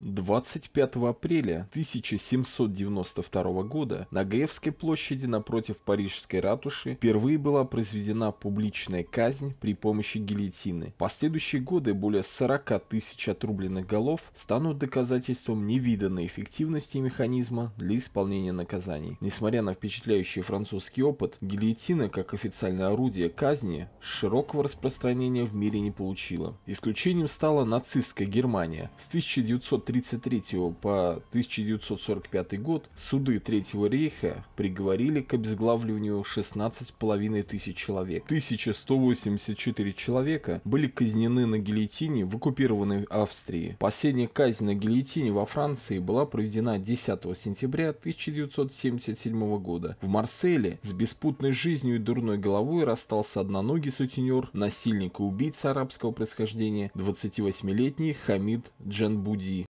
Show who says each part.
Speaker 1: 25 апреля 1792 года на Гревской площади напротив Парижской ратуши впервые была произведена публичная казнь при помощи гильотины. В последующие годы более 40 тысяч отрубленных голов станут доказательством невиданной эффективности механизма для исполнения наказаний. Несмотря на впечатляющий французский опыт, гильотина как официальное орудие казни широкого распространения в мире не получила. Исключением стала нацистская Германия. С 1900 1933 по 1945 год суды Третьего рейха приговорили к обезглавливанию 16,5 тысяч человек. 1184 человека были казнены на гильотине в оккупированной Австрии. Последняя казнь на гильотине во Франции была проведена 10 сентября 1977 года. В Марселе с беспутной жизнью и дурной головой расстался одноногий сутенер, насильник и убийца арабского происхождения, 28-летний Хамид Джанбуди.